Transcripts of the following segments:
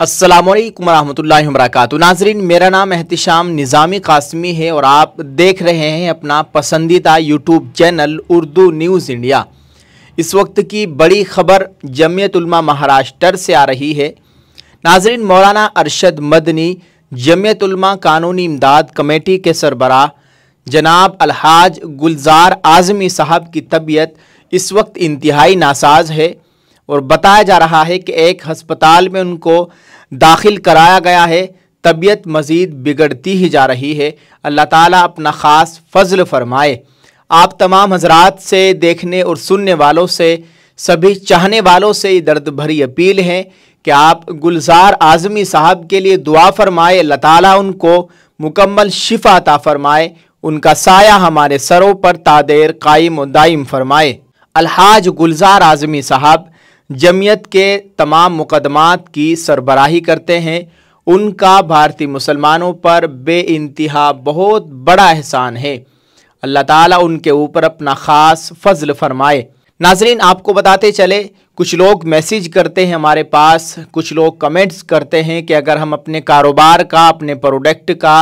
असलम वरम्ह वरक नाजरीन मेरा नाम एहतशाम निज़ामी कासमी है और आप देख रहे हैं अपना पसंदीदा YouTube channel Urdu news India इस वक्त की बड़ी खबर जमयतलमा महाराष्ट्र से आ रही है नाजरीन मौलाना अरशद मदनी जमयतलमा कानूनी इमदाद कमेटी के सरबरा जनाब अलहाज गुलजार आज़मी साहब की तबीयत इस वक्त इंतहाई नासाज है और बताया जा रहा है कि एक हस्पताल में उनको दाखिल कराया गया है तबीयत मज़ीद बिगड़ती ही जा रही है अल्लाह ताला अपना ख़ास फजल फरमाए आप तमाम हजरात से देखने और सुनने वालों से सभी चाहने वालों से ये दर्द भरी अपील है कि आप गुलजार आज़मी साहब के लिए दुआ फरमाए अल्लाह ताला उनको मुकम्मल शिफा अता फरमाए उनका साया हमारे सरों पर तादेर कायम दायम फरमाए अलहाज गुलजार आज़मी साहब जमीयत के तमाम मुकदमात की सरबराही करते हैं उनका भारतीय मुसलमानों पर बे इंतहा बहुत बड़ा एहसान है अल्लाह ताला उनके ऊपर अपना ख़ास फजल फरमाए नाजरीन आपको बताते चले कुछ लोग मैसेज करते हैं हमारे पास कुछ लोग कमेंट्स करते हैं कि अगर हम अपने कारोबार का अपने प्रोडक्ट का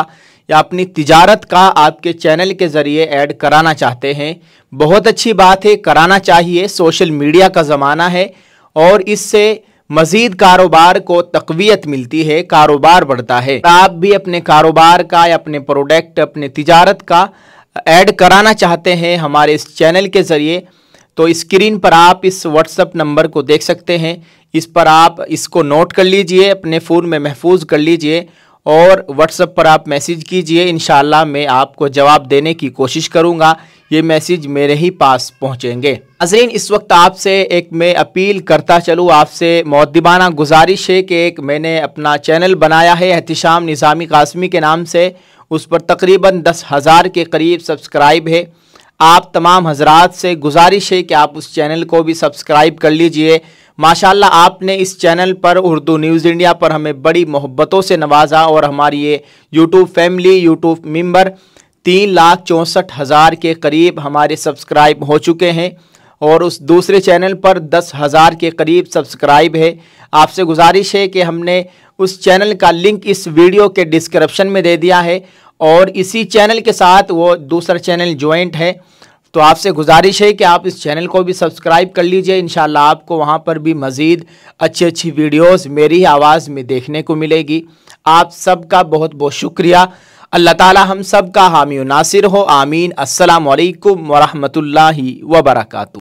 या अपनी तिजारत का आपके चैनल के ज़रिए ऐड कराना चाहते हैं बहुत अच्छी बात है कराना चाहिए सोशल मीडिया का ज़माना है और इससे मजीद कारोबार को तकवीत मिलती है कारोबार बढ़ता है आप भी अपने कारोबार का या अपने प्रोडक्ट अपने तिजारत का ऐड कराना चाहते हैं हमारे इस चैनल के ज़रिए तो स्क्रीन पर आप इस व्हाट्सअप नंबर को देख सकते हैं इस पर आप इसको नोट कर लीजिए अपने फ़ोन में महफूज कर लीजिए और व्हाट्सअप पर आप मैसेज कीजिए इन मैं आपको जवाब देने की कोशिश करूँगा ये मैसेज मेरे ही पास पहुँचेंगे अजरीन इस वक्त आपसे एक मैं अपील करता चलूँ आपसे मौदबाना गुजारिश है कि एक मैंने अपना चैनल बनाया है एहतशाम निज़ामी कासमी के नाम से उस पर तकरीबन दस हज़ार के करीब सब्सक्राइब है आप तमाम हजरात से गुजारिश है कि आप उस चैनल को भी सब्सक्राइब कर लीजिए माशाल्लाह आपने इस चैनल पर उर्दू न्यूज़ इंडिया पर हमें बड़ी मोहब्बतों से नवाजा और हमारी ये यूट्यूब फैमिली यूट्यूब मेंबर तीन लाख चौंसठ हज़ार के करीब हमारे सब्सक्राइब हो चुके हैं और उस दूसरे चैनल पर दस हज़ार के करीब सब्सक्राइब है आपसे गुजारिश है कि हमने उस चैनल का लिंक इस वीडियो के डिस्क्रिप्शन में दे दिया है और इसी चैनल के साथ वो दूसरा चैनल ज्वाइंट है तो आपसे गुजारिश है कि आप इस चैनल को भी सब्सक्राइब कर लीजिए इन आपको वहाँ पर भी मज़ीद अच्छी अच्छी वीडियोज़ मेरी आवाज़ में देखने को मिलेगी आप सबका बहुत बहुत शुक्रिया अल्लाह ताला हम सब का हामी नासिर हो आमीन अस्सलाम वालेकुम वरहमतुल्लाहि व बरकातहू